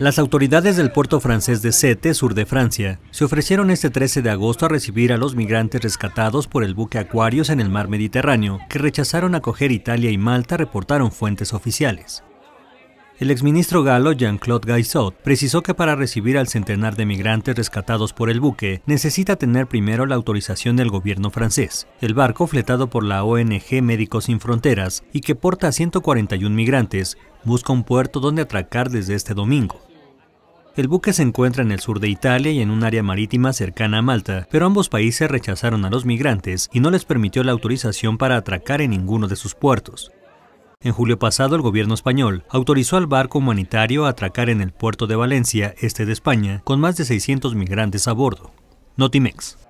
Las autoridades del puerto francés de Sete, sur de Francia, se ofrecieron este 13 de agosto a recibir a los migrantes rescatados por el buque Aquarius en el mar Mediterráneo, que rechazaron acoger Italia y Malta, reportaron fuentes oficiales. El exministro galo Jean-Claude Gaissot precisó que para recibir al centenar de migrantes rescatados por el buque necesita tener primero la autorización del gobierno francés. El barco, fletado por la ONG Médicos Sin Fronteras y que porta a 141 migrantes, busca un puerto donde atracar desde este domingo. El buque se encuentra en el sur de Italia y en un área marítima cercana a Malta, pero ambos países rechazaron a los migrantes y no les permitió la autorización para atracar en ninguno de sus puertos. En julio pasado, el gobierno español autorizó al barco humanitario a atracar en el puerto de Valencia, este de España, con más de 600 migrantes a bordo. Notimex.